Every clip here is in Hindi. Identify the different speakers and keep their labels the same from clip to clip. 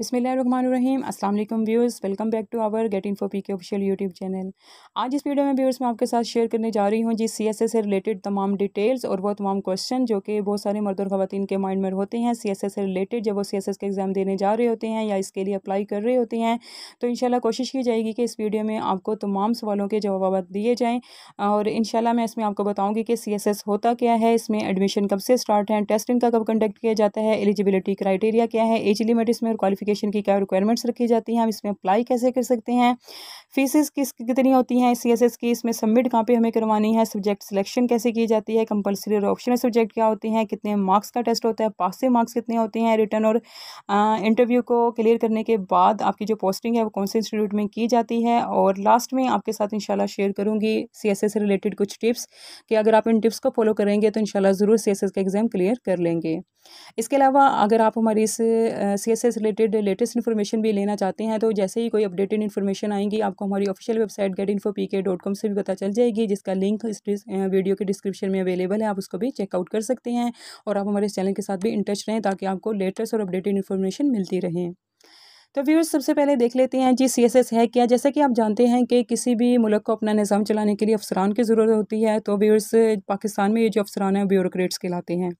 Speaker 1: बिसमीम असल व्यूज़ welcome back to our get in for P K official YouTube channel आज इस वीडियो में व्यूअर्स मैं आपके साथ शेयर करने जा रही हूँ जी सी एस एस से रिलेटेड तमाम डिटेल्स और वो तमाम क्वेश्चन जो कि बहुत सारे मर्द और ख़वान के माइंड में होते हैं सी एस एस से रिलेटेड जब वो सी एस एस के एग्ज़ाम देने जा रहे होते हैं या इसके लिए अप्लाई कर रहे होते हैं तो इन कोशिश की जाएगी कि इस वीडियो में आपको तमाम सवालों के जवाब दिए जाएँ और इन मैं इसमें आपको बताऊँगी कि सी एस एस होता क्या है इसमें एडमिशन कब से स्टार्ट है टेस्टिंग का कब कंडक्ट किया जाता है एलिजिबिलिटी क्राइटेरिया क्या है एज लिमिट इसमें और क्वालिफिक क्वालिफिकेशन की क्या रिक्वायरमेंट्स रखी जाती हैं हम इसमें अप्लाई कैसे कर सकते हैं फीसिस किस कितनी होती हैं सी एस एस की इसमें सबमिट कहाँ पे हमें करवानी है सब्जेक्ट सिलेक्शन कैसे की जाती है कंपलसरी और ऑप्शनल सब्जेक्ट क्या होते हैं कितने मार्क्स का टेस्ट होता है पासिव मार्क्स कितने होते हैं रिटर्न और इंटरव्यू को क्लियर करने के बाद आपकी जो पोस्टिंग है वो कौन से इंस्टीट्यूट में की जाती है और लास्ट में आपके साथ इंशाल्लाह शेयर करूँगी सी एस से रिलेटेड कुछ टिप्स कि अगर आप इन टिप्स को फॉलो करेंगे तो इंशाल्लाह ज़रूर सी एस का एग्ज़ाम क्लियर कर लेंगे इसके अलावा अगर आप हमारे इस C S S related latest information भी लेना चाहते हैं तो जैसे ही कोई अपडेटेड इन्फॉर्मेशन आएंगी आपको हमारी official website get info P K dot com से भी पता चल जाएगी जिसका लिंक इस वीडियो के डिस्क्रिप्शन में अवेलेबल है आप उसको भी चेकआउट कर सकते हैं और आप हमारे इस चैनल के साथ भी इन टच रहें ताकि आपको लेटेस्ट और अपडेटेड इन्फॉर्मेशन मिलती रहे तो व्यूअर्स सबसे पहले देख लेते हैं जी सी एस एस है क्या जैसा कि आप जानते हैं कि किसी भी मुल्क को अपना निज़ाम चलाने के लिए अफसरान की ज़रूरत होती है तो व्यूअर्स पाकिस्तान में ये जो अफसरान हैं ब्यूरोक्रेट्स कहलाते हैं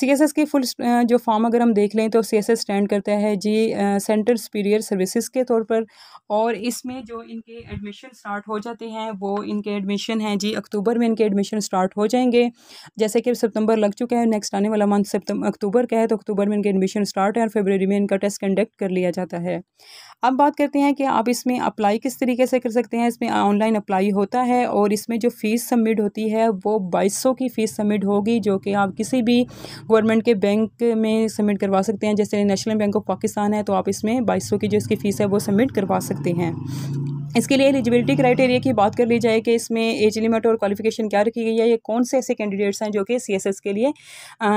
Speaker 1: सीएसएस के फुल uh, जो फॉर्म अगर हम देख लें तो सीएसएस स्टैंड करता है जी सेंट्रल सुपीरियर सर्विसेज के तौर पर और इसमें जो इनके एडमिशन स्टार्ट हो जाते हैं वो इनके एडमिशन हैं जी अक्टूबर में इनके एडमिशन स्टार्ट हो जाएंगे जैसे कि सितंबर लग चुका है नेक्स्ट आने वाला मंथ अक्टूबर का है तो अक्टूबर में इनके एडमिशन स्टार्ट है और फेबररी में इनका टेस्ट कंडक्ट कर लिया जाता है अब बात करते हैं कि आप इसमें अप्लाई किस तरीके से कर सकते हैं इसमें ऑनलाइन अप्लाई होता है और इसमें जो फ़ीस सबमिट होती है वो बाईस सौ की फ़ीस सबमिट होगी जो कि आप किसी भी गवर्नमेंट के बैंक में सबमिट करवा सकते हैं जैसे नेशनल बैंक ऑफ पाकिस्तान है तो आप इसमें बाईस की जो इसकी फ़ीस है वो सबमिट करवा सकते हैं इसके लिए एलिजिबिलिटी क्राइटेरिया की बात कर ली जाए कि इसमें एज लिमिट और क्वालिफिकेशन क्या रखी गई है ये कौन से ऐसे कैंडिडेट्स हैं जो कि सी एस एस के लिए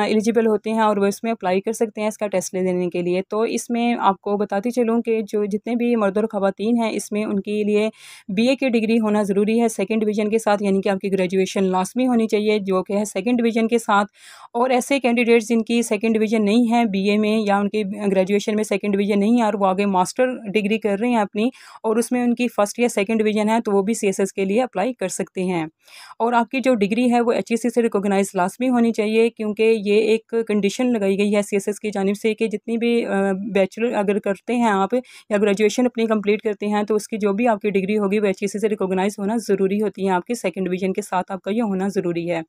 Speaker 1: एलिजिबल होते हैं और वो इसमें अप्लाई कर सकते हैं इसका टेस्ट ले के लिए तो इसमें आपको बताती चलूँ कि जो जितने भी मर्द और ख़वान हैं इसमें उनके लिए बी ए की डिग्री होना ज़रूरी है सेकेंड डिवीज़न के साथ यानी कि आपकी ग्रेजुएशन में होनी चाहिए जो कि है सेकेंड डिवीज़न के साथ और ऐसे कैंडिडेट्स जिनकी सेकेंड डिवीज़न नहीं है बी ए में या उनकी ग्रेजुएशन में सेकेंड डिवीज़न नहीं है और वो आगे मास्टर डिग्री कर रहे हैं अपनी और उसमें उनकी फर्स्ट या सेकेंड डिवीजन है तो वो भी सी के लिए अप्लाई कर सकते हैं और आपकी जो डिग्री है वो एच e से रिकोगनाइज लाजमी होनी चाहिए क्योंकि ये एक कंडीशन लगाई गई है सी की जानब से कि जितनी भी बैचलर अगर करते हैं आप या ग्रेजुएशन अपनी कंप्लीट करते हैं तो उसकी जो भी आपकी डिग्री होगी वो एच e से रिकोगनाइज होना ज़रूरी होती है आपके सेकेंड डिवीजन के साथ आपका ये होना ज़रूरी है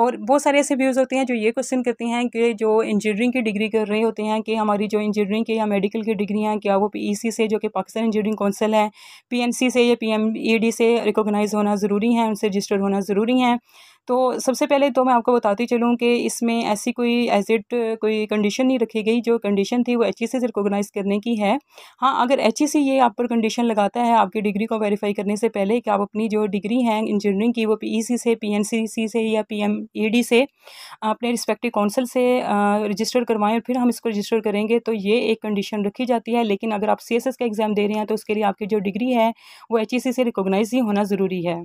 Speaker 1: और बहुत सारे ऐसे व्यूज़ होते हैं जो ये क्वेश्चन करते हैं कि जो इंजीनियरिंग की डिग्री कर रहे होते हैं कि हमारी जो इंजीनियरिंग की या मेडिकल की डिग्री हैं क्या वो पी e से जो कि पाकिस्तान इंजीनियरिंग काउंसिल है पी से या पी e से रिकोगनाइज होना ज़रूरी है उनसे रजिस्टर्ड होना ज़रूरी है तो सबसे पहले तो मैं आपको बताती चलूँ कि इसमें ऐसी कोई एजिड कोई कंडीशन नहीं रखी गई जो कंडीशन थी वो एच ई से रिकोगनाइज़ करने की है हाँ अगर एच ई सी ये आप पर कंडीशन लगाता है आपकी डिग्री को वेरीफाई करने से पहले कि आप अपनी जो डिग्री है इंजीनियरिंग की वो पी ई सी से पी एन सी सी से या पी एम ई डी से अपने रिस्पेक्टिव काउंसिल से रजिस्टर करवाएं और फिर हम इसको रजिस्टर करेंगे तो ये एक कंडीशन रखी जाती है लेकिन अगर आप सी एस एस का एग्ज़ाम दे रहे हैं तो उसके लिए आपकी जो डिग्री है वो एच ई सी से रिकोगनाइज़ ही होना ज़रूरी है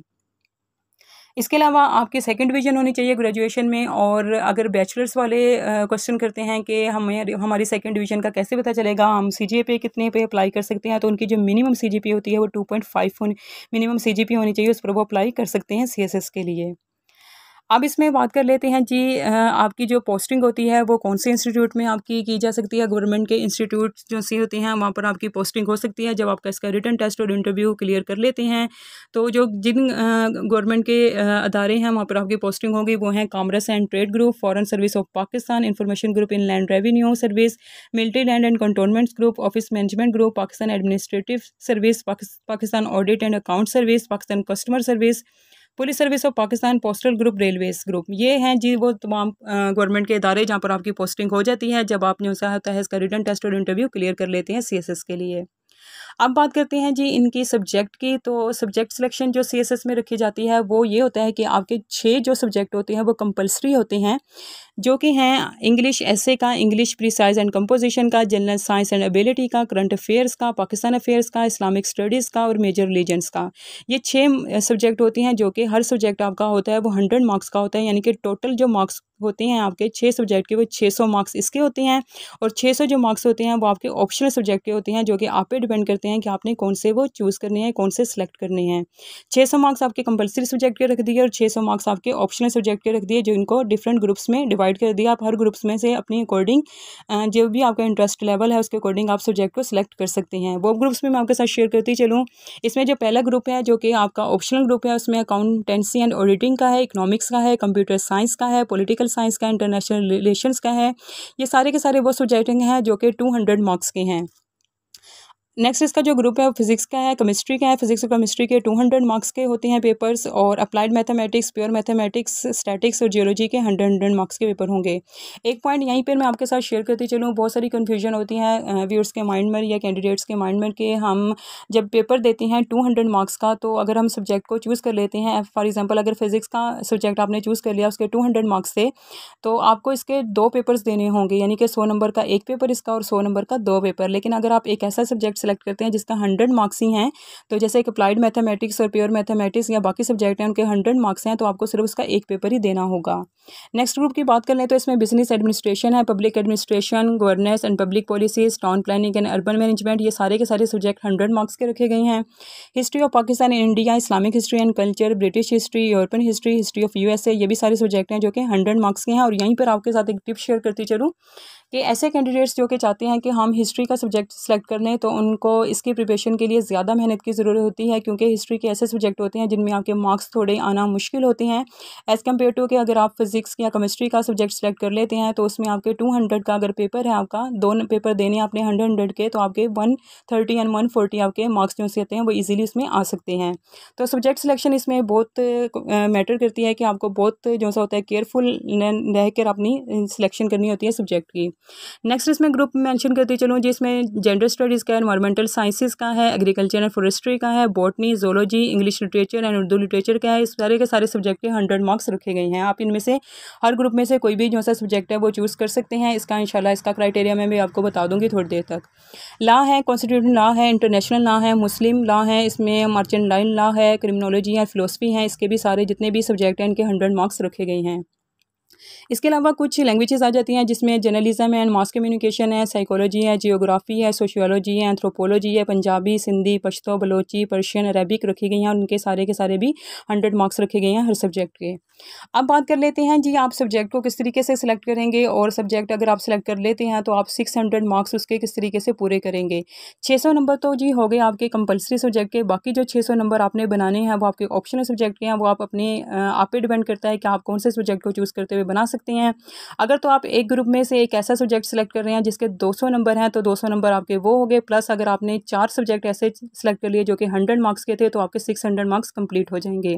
Speaker 1: इसके अलावा आपके सेकंड डिवीजन होनी चाहिए ग्रेजुएशन में और अगर बैचलर्स वाले क्वेश्चन करते हैं कि हमें हमारी सेकंड डिवीजन का कैसे पता चलेगा हम सी जी पे कितने पे अप्लाई कर सकते हैं तो उनकी जो मिनिमम सी जी पी होती है वो two point five minimum C G P होनी चाहिए उस पर वो अप्लाई कर सकते हैं सी एस एस के लिए अब इसमें बात कर लेते हैं जी आपकी जो पोस्टिंग होती है वो कौन से इंस्टीट्यूट में आपकी की जा सकती है गवर्नमेंट के इंस्टीट्यूट जो सी होते हैं वहाँ पर आपकी पोस्टिंग हो सकती है जब आपका इसका रिटर्न टेस्ट और इंटरव्यू क्लियर कर लेते हैं तो जो जिन गवर्नमेंट के अदारे हैं वहाँ पर आपकी पोस्टिंग होगी वो हैं commerce and trade group foreign service of Pakistan information group inland revenue service military land and cantonments group office management group Pakistan administrative service Pakistan audit and account service Pakistan customer service police service of Pakistan postal group railways group ये हैं जी वो तमाम गवर्नमेंट के इदारे जहाँ पर आपकी पोस्टिंग हो जाती है जब आपने उसका होता है इसका रिटर्न टेस्ट और इंटरव्यू क्लियर कर लेते हैं सी के लिए अब बात करते हैं जी इनकी सब्जेक्ट की तो सब्जेक्ट सिलेक्शन जो सी में रखी जाती है वो ये होता है कि आपके छः जो सब्जेक्ट होते हैं वो कंपलसरी होते हैं जो कि हैं इंग्लिश ऐसे का इंग्लिश साइज एंड कंपोजिशन का जनरल साइंस एंड एबिलिटी का करंट अफेयर्स का पाकिस्तान अफेयर्स का इस्लामिक स्टडीज़ का और मेजर रिलीजन्स का ये छः सब्जेक्ट होती हैं जो कि हर सब्जेक्ट आपका होता है वो हंड्रेड मार्क्स का होता है यानी कि टोटल जो मार्क्स होते हैं आपके छः सब्जेक्ट के वो छः सौ मार्क्स इसके होते हैं और छः सौ जो मार्क्स होते हैं वो आपके ऑप्शनल सब्जेक्ट के होते हैं जो कि आप पे डिपेंड करते हैं कि आपने कौन से वो चूज़ करने हैं कौन से सेलेक्ट करने हैं छः सौ मार्क्स आपके कंपलसरी सब्जेक्ट के रख दिए और छः सौ मार्क्स आपके ऑप्शनल सब्जेक्ट के रख दिए जो इनको डिफरेंट ग्रुप्स में डिवाइड कर दिया आप हर ग्रुप्स में से अपने अकॉर्डिंग जो भी आपका इंटरेस्ट लेवल है उसके अकॉर्डिंग आप सब्जेक्ट को सिलेक्ट कर सकते हैं वो ग्रुप्स में मैं आपके साथ शेयर करती चलूँ इसमें जो पहला ग्रुप है जो कि आपका ऑप्शनल ग्रुप है उसमें अकाउंटेंसी एंड ऑडिटिंग का है इकोनॉमिक्स का है कंप्यूटर साइंस का है पोलिटिकल सोशल साइंस का इंटरनेशनल रिलेशंस का है ये सारे के सारे वो सब्जेक्ट हैं जो कि टू हंड्रेड मार्क्स के हैं नेक्स्ट इसका जो ग्रुप है वो फिजिक्स का है केमिस्ट्री का है फिजिक्स और केमिस्ट्री के टू हंड्रेड मार्क्स के होते हैं पेपर्स और applied mathematics pure mathematics statics और जियोलॉजी के हंड्रेड हंड्रेड मार्क्स के पेपर होंगे एक पॉइंट यहीं पर मैं आपके साथ शेयर करती चलूँ बहुत सारी कन्फ्यूजन होती है व्यूअर्स के माइंड में या कैंडिडेट्स के माइंड में कि हम जब पेपर देते हैं टू हंड्रेड मार्क्स का तो अगर हम सब्जेक्ट को चूज़ कर लेते हैं फॉर एग्जाम्पल अगर फिजिक्स का सब्जेक्ट आपने चूज़ कर लिया उसके टू हंड्रेड मार्क्स से तो आपको इसके दो पेपर्स देने होंगे यानी कि सौ नंबर का एक पेपर इसका और सौ नंबर का दो पेपर लेकिन अगर आप एक ऐसा सब्जेक्ट सेलेक्ट करते हैं जिसका हंड्रेड मार्क्स ही हैं तो जैसे एक अप्लाइड मैथमेटिक्स और प्योर मैथमेटिक्स या बाकी सब्जेक्ट हैं उनके हंड्रेड मार्क्स हैं तो आपको सिर्फ उसका एक पेपर ही देना होगा नेक्स्ट ग्रुप की बात कर लें तो इसमें बिजनेस एडमिनिस्ट्रेशन है public administration governance and public policies town planning and urban management ये सारे के सारे सब्जेक्ट हंड्रेड मार्क्स के रखे गए हैं history of Pakistan and India Islamic history and culture British history European history history of USA ये भी सारे सब्जेक्ट हैं जो कि हंड्रेड मार्क्स के हैं और यहीं पर आपके साथ एक टिप शेयर करती चलूँ कि ऐसे कैंडिडेट्स जो कि चाहते हैं कि हम हिस्ट्री का सब्जेक्ट सेलेक्ट कर लें तो उनको इसकी प्रिपरेशन के लिए ज़्यादा मेहनत की ज़रूरत होती है क्योंकि हिस्ट्री के ऐसे सब्जेक्ट होते हैं जिनमें आपके मार्क्स थोड़े आना मुश्किल होते हैं एज़ कम्पेयर टू कि अगर आप फिज़िक्स या केमिस्ट्री का सब्जेक्ट सेलेक्ट कर लेते हैं तो उसमें आपके टू हंड्रेड का अगर पेपर है आपका दो पेपर देने आपने हंड्रेड हंड्रेड के तो आपके one thirty and one forty आपके मार्क्स जो होते हैं वो ईजिली उसमें आ सकते हैं तो सब्जेक्ट सिलेक्शन इसमें बहुत मैटर करती है कि आपको बहुत जो सा होता है केयरफुल रह कर अपनी सिलेक्शन करनी होती है सब्जेक्ट की नेक्स्ट इसमें ग्रुप मेंशन करते चलूँ जिसमें जेंडर स्टडीज़ का इन्वायरमेंटल साइंसिस का है एग्रीकल्चर एंड फॉरेस्ट्री का है botany zoology English literature and Urdu literature का है इस सारे के सारे सब्जेक्ट के हंड्रेड मार्क्स रखे गए हैं आप इनमें से हर ग्रुप में से कोई भी जो सा सब्जेक्ट है वो चूज़ कर सकते हैं इसका इंशाल्लाह इसका क्राइटेरिया मैं भी आपको बता दूंगी थोड़ी देर तक ला है कॉन्स्टिट्यूशन ला है इंटरनेशनल ला है मुस्लिम लॉ है इसमें मर्चेंट लाइन लॉ है क्रिमिनोलॉजी है फिलोसफी है इसके भी सारे जितने भी सब्जेक्ट हैं इनके हंड्रेड मार्क्स रखे गए हैं इसके अलावा कुछ लैंग्वेजेस आ जाती हैं जिसमें जर्नलिज्म एंड मॉस कम्युनिकेशन है साइकोलॉजी है जियोग्राफी है सोशियोलॉजी है एंथ्रोपोलॉजी है पंजाबी सिंधी पश्तो बलोची पर्शियन अरबिक रखी गई हैं और उनके सारे के सारे भी हंड्रेड मार्क्स रखे गए हैं हर सब्जेक्ट के अब बात कर लेते हैं जी आप सब्जेक्ट को किस तरीके से सिलेक्ट करेंगे और सब्जेक्ट अगर आप सिलेक्ट कर लेते हैं तो आप सिक्स हंड्रेड मार्क्स उसके किस तरीके से पूरे करेंगे छः सौ नंबर तो जी हो गए आपके कंपलसरी सब्जेक्ट के बाकी जो छः सौ नंबर आपने बनाने हैं वो आपके ऑप्शनल सब्जेक्ट के हैं वो आप अपने आप पर डिपेंड करता है कि आप कौन से सब्जेक्ट को चूज़ करते हुए बना सकते सकती हैं अगर तो आप एक ग्रुप में से एक ऐसा सब्जेक्ट सेलेक्ट कर रहे हैं जिसके 200 नंबर हैं तो 200 नंबर आपके वो हो गए प्लस अगर आपने चार सब्जेक्ट ऐसे सेलेक्ट कर लिए जो कि 100 मार्क्स के थे तो आपके 600 हंड्रेड मार्क्स कंप्लीट हो जाएंगे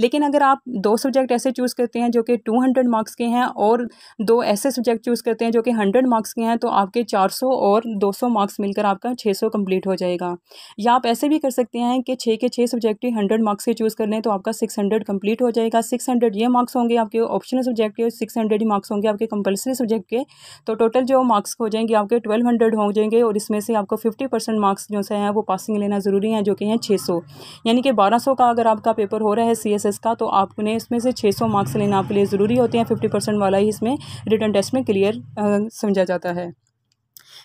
Speaker 1: लेकिन अगर आप दो सब्जेक्ट ऐसे चूज़ करते हैं जो कि टू हंड्रेड मार्क्स के हैं और दो ऐसे सब्जेक्ट चूज़ करते हैं जो कि हंड्रेड मार्क्स के हैं तो आपके चार सौ और दो सौ मार्क्स मिलकर आपका छः सौ हो जाएगा या आप ऐसे भी कर सकते हैं कि छः के छः सब्जेक्ट ही हंड्रेड मार्क्स के चूज़ कर लें तो आपका सिक्स हंड्रेड कंप्लीट हो जाएगा सिक्स हंड्रेड ये मार्क्स होंगे आपके ऑप्शनल सब्जेक्ट के सिक्स हंड्रेड ही मार्क्स होंगे आपके कंपलसरी सब्जेक्ट के तो टोटल जो मार्क्स हो जाएंगे आपके ट्वेल्व हंड्रेड हो जाएंगे और इसमें से आपको फिफ्टी परसेंट मार्क्स जो से हैं वो पासिंग लेना ज़रूरी है जो कि हैं छः सौ यानी कि बारह सौ का अगर आपका पेपर हो रहा है सी एस एस का तो आपने इसमें से छः सौ मार्क्स लेना आपके लिए ज़रूरी होते हैं फिफ्टी परसेंट वाला ही इसमें रिटर्न टेस्ट में क्लियर समझा जाता है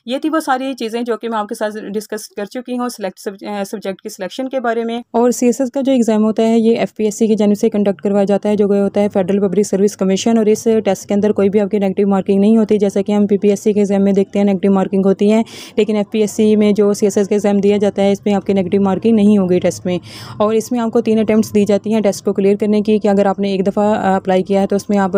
Speaker 1: ये थी वो सारी चीज़ें जो कि मैं आपके साथ डिस्कस कर चुकी हूँ सिलेक्ट सब्जेक्ट की सिलेक्शन के बारे में और सी का जो एग्ज़ाम होता है ये एफ की जानव से कंडक्ट करवाया जाता है जो गए होता है फेडरल पब्लिक सर्विस कमीशन और इस टेस्ट के अंदर कोई भी आपकी नेगेटिव मार्किंग नहीं होती जैसा कि हम पी के एग्ज़ाम में देखते हैं नेगेटिव मार्किंग होती है लेकिन एफ में जो सी का एग्ज़ाम दिया जाता है इसमें आपकी नेगेटिव मार्किंग नहीं होगी टेस्ट में और इसमें आपको तीन अटैम्प्ट दी जाती हैं टेस्ट को क्लियर करने की कि अगर आपने एक दफ़ा अप्लाई किया है तो उसमें आप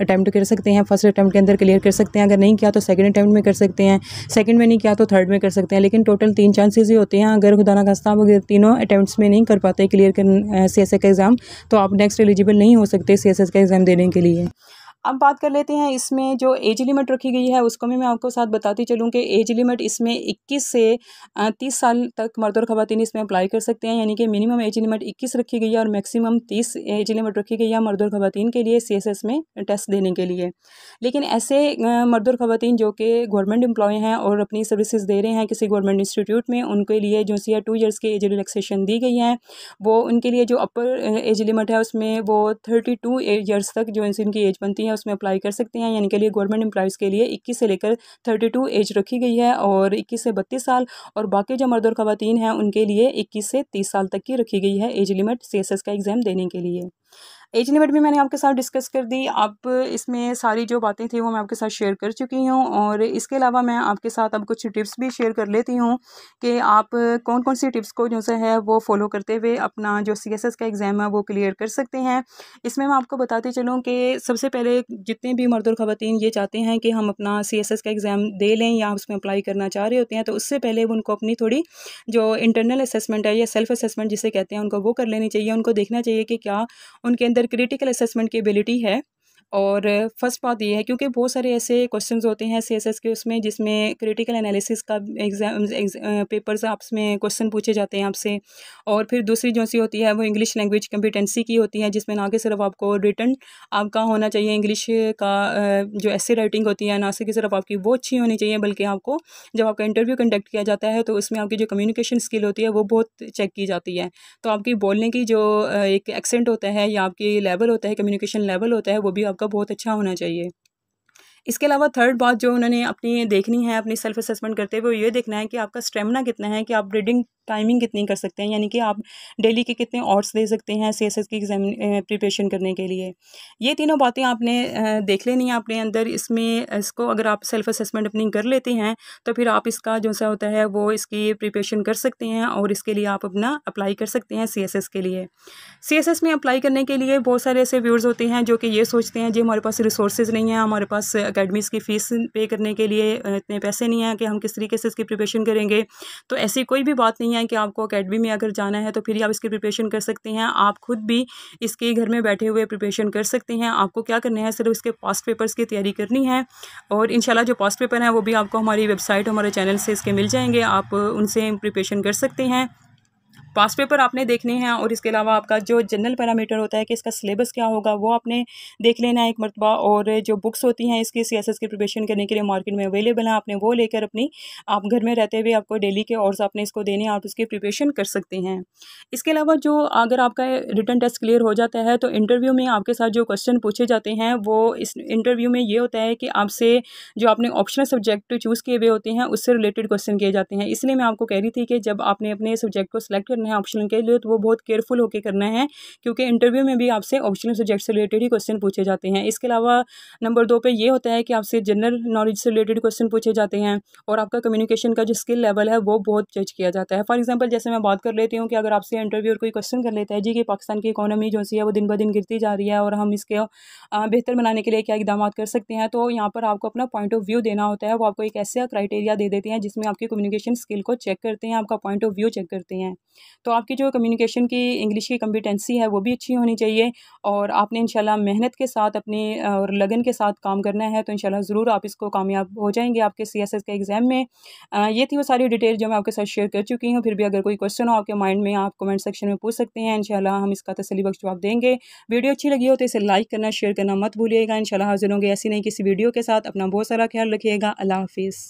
Speaker 1: अटैम्प्ट कर सकते हैं फर्स्ट अटैम्प्ट के अंदर क्लियर कर सकते हैं अगर नहीं किया तो सेकेंड अटैम्प्ट में कर सकते हैं हैं सेकंड में नहीं किया तो थर्ड में कर सकते हैं लेकिन टोटल तीन चांसेस ही होते हैं अगर खुदा ना खास्ता अगर तीनों अटैम्प्ट में नहीं कर पाते क्लियर कर सी का एग्ज़ाम तो आप नेक्स्ट एलिजिबल नहीं हो सकते सी का एग्ज़ाम देने के लिए अब बात कर लेते हैं इसमें जो एज लिमिट रखी गई है उसको भी मैं आपको साथ बताती चलूँ कि एज लिमिट इसमें इक्कीस से तीस साल तक मर्द और ख़वान इसमें अप्लाई कर सकते हैं यानी कि मिनिमम एज लिमिट इक्कीस रखी गई है और मैक्सिमम तीस एज लिमिट रखी गई है मर्द और ख़वान के लिए सी में टेस्ट देने के लिए लेकिन ऐसे मर्द और ख़वान जो कि गवर्नमेंट एम्प्लॉय हैं और अपनी सर्विसज दे रहे हैं किसी गवर्नमेंट इंस्टीट्यूट में उनके लिए जो सी टू ईयर्स की एज रिलेक्सेशन दी गई है वो उनके लिए जो अपर एज लिमिट है उसमें वो थर्टी टू ईयर्स तक जो इनकी एज बनती है उसमें अप्लाई कर सकते हैं यानी के लिए गवर्नमेंट एम्प्लॉयज़ के लिए इक्कीस से लेकर थर्टी टू एज रखी गई है और इक्कीस से बत्तीस साल और बाकी जो मर्द और ख़वान हैं उनके लिए इक्कीस से तीस साल तक की रखी गई है एज लिमिट सी का एग्ज़ाम देने के लिए एज लिमिट भी मैंने आपके साथ डिस्कस कर दी आप इसमें सारी जो बातें थी वो मैं आपके साथ शेयर कर चुकी हूँ और इसके अलावा मैं आपके साथ अब कुछ टिप्स भी शेयर कर लेती हूँ कि आप कौन कौन सी टिप्स को जो सा है वो फॉलो करते हुए अपना जो सी का एग्ज़ाम है वो क्लियर कर सकते हैं इसमें मैं आपको बताती चलूँ कि सबसे पहले जितने भी मर्द और ख़वान ये चाहते हैं कि हम अपना सी का एग्ज़ाम दे लें या उसमें अप्लाई करना चाह रहे होते हैं तो उससे पहले उनको अपनी थोड़ी जो इंटरनल असेसमेंट है या सेल्फ असेसमेंट जिसे कहते हैं उनको वो कर लेनी चाहिए उनको देखना चाहिए कि क्या उनके अंदर क्रिटिकल असेसमेंट की एबिलिटी है और फर्स्ट बात ये है क्योंकि बहुत सारे ऐसे क्वेश्चंस होते हैं सीएसएस के उसमें जिसमें क्रिटिकल एनालिसिस का एग्जाम पेपर्स में क्वेश्चन पूछे जाते हैं आपसे और फिर दूसरी जो सी होती है वो इंग्लिश लैंग्वेज कंपिटेंसी की होती है जिसमें ना कि सिर्फ आपको रिटर्न आपका होना चाहिए इंग्लिश का जो ऐसे राइटिंग होती है ना कि सिर्फ आपकी वो अच्छी होनी चाहिए बल्कि आपको जब आपका इंटरव्यू कंडक्ट किया जाता है तो उसमें आपकी जो कम्युनिकेशन स्किल होती है वो बहुत चेक की जाती है तो आपकी बोलने की जो एक एक्सेंट होता है या आपकी लेवल होता है कम्युनिकेशन लेवल होता है वो भी आप आपका बहुत अच्छा होना चाहिए इसके अलावा थर्ड बात जो उन्होंने अपनी देखनी है अपनी सेल्फ असेसमेंट करते हुए ये देखना है कि आपका स्टेमिना कितना है कि आप रीडिंग टाइमिंग कितनी कर सकते हैं यानी कि आप डेली के कितने ऑर्ड्स दे सकते हैं सी एस एस की एग्जाम प्रिपरेशन करने के लिए ये तीनों बातें आपने देख लेनी है अपने अंदर इसमें इसको अगर आप सेल्फ असेसमेंट अपनी कर लेते हैं तो फिर आप इसका जो सा होता है वो इसकी प्रिपरेशन कर सकते हैं और इसके लिए आप अपना अप्लाई कर सकते हैं सी एस एस के लिए सी एस एस में अप्लाई करने के लिए बहुत सारे ऐसे व्यूअर्स होते हैं जो कि ये सोचते हैं जी हमारे पास रिसोर्सेज नहीं है हमारे पास अकेडमीज़ की फ़ीस पे करने के लिए इतने पैसे नहीं हैं कि हम किस तरीके से इसकी प्रिपरेशन करेंगे तो ऐसी कोई भी बात नहीं है है कि आपको अकेडमी में अगर जाना है तो फिर आप इसकी प्रिपरेशन कर सकते हैं आप खुद भी इसके घर में बैठे हुए प्रिपरेशन कर सकते हैं आपको क्या करना है सिर्फ इसके पास्ट पेपर्स की तैयारी करनी है और इन जो पास्ट पेपर हैं वो भी आपको हमारी वेबसाइट हमारे चैनल से इसके मिल जाएंगे आप उनसे प्रिपरेशन कर सकते हैं पास पेपर आपने देखने हैं और इसके अलावा आपका जो जनरल पैरामीटर होता है कि इसका सिलेबस क्या होगा वो आपने देख लेना है एक मरतबा और जो बुक्स होती हैं इसकी सी की प्रिपरेशन करने के लिए मार्केट में अवेलेबल हैं आपने वो लेकर अपनी आप घर में रहते हुए आपको डेली के और आपने इसको देने आप उसकी प्रिपरेशन कर सकते हैं इसके अलावा जो अगर आपका रिटर्न टेस्ट क्लियर हो जाता है तो इंटरव्यू में आपके साथ जो क्वेश्चन पूछे जाते हैं वो इस इंटरव्यू में ये होता है कि आपसे जो आपने ऑप्शनल सब्जेक्ट चूज़ किए हुए होते हैं उससे रिलेटेड क्वेश्चन किए जाते हैं इसलिए मैं आपको कह रही थी कि जब आपने अपने सब्जेक्ट को सिलेक्ट करना क्वेश्चन है ऑप्शनल के लिए तो वो बहुत केयरफुल होकर करना है क्योंकि इंटरव्यू में भी आपसे ऑप्शनल सब्जेक्ट से रिलेटेड ही क्वेश्चन पूछे जाते हैं इसके अलावा नंबर दो पर यह होता है कि आपसे जनरल नॉलेज से रिलेटेड क्वेश्चन पूछे जाते हैं और आपका कम्युनिकेशन का जो स्किल लेवल है वो बहुत जज किया जाता है फॉर एग्जाम्पल जैसे मैं बात कर लेती हूँ कि अगर आपसे इंटरव्यू और कोई क्वेश्चन कर लेता है जी कि पाकिस्तान की इकोनॉमी जो सी है वो दिन ब दिन गिरती जा रही है और हम इसके बेहतर बनाने के लिए क्या इकदाम कर सकते हैं तो यहाँ पर आपको अपना पॉइंट ऑफ व्यू देना होता है वो आपको एक ऐसा क्राइटेरिया दे देते हैं जिसमें आपकी कम्युनिकेशन स्किल को चेक करते हैं आपका पॉइंट ऑफ व्यू चेक करते हैं तो आपकी जो कम्युनिकेशन की इंग्लिश की कम्पिटेंसी है वो भी अच्छी होनी चाहिए और आपने इंशाल्लाह मेहनत के साथ अपने और लगन के साथ काम करना है तो इंशाल्लाह ज़रूर आप इसको कामयाब हो जाएंगे आपके सी एस एस के एग्ज़ाम में ये थी वो सारी डिटेल जो मैं आपके साथ शेयर कर चुकी हूँ फिर भी अगर कोई क्वेश्चन हो आपके माइंड में आप कमेंट सेक्शन में पूछ सकते हैं इंशाल्लाह हम इसका तसली बख्श जवाब देंगे वीडियो अच्छी लगी हो तो इसे लाइक करना शेयर करना मत भूलिएगा शाला हाजिर होंगे ऐसी नहीं किसी वीडियो के साथ अपना बहुत सारा ख्याल रखिएगा अल्लाह हाफिज़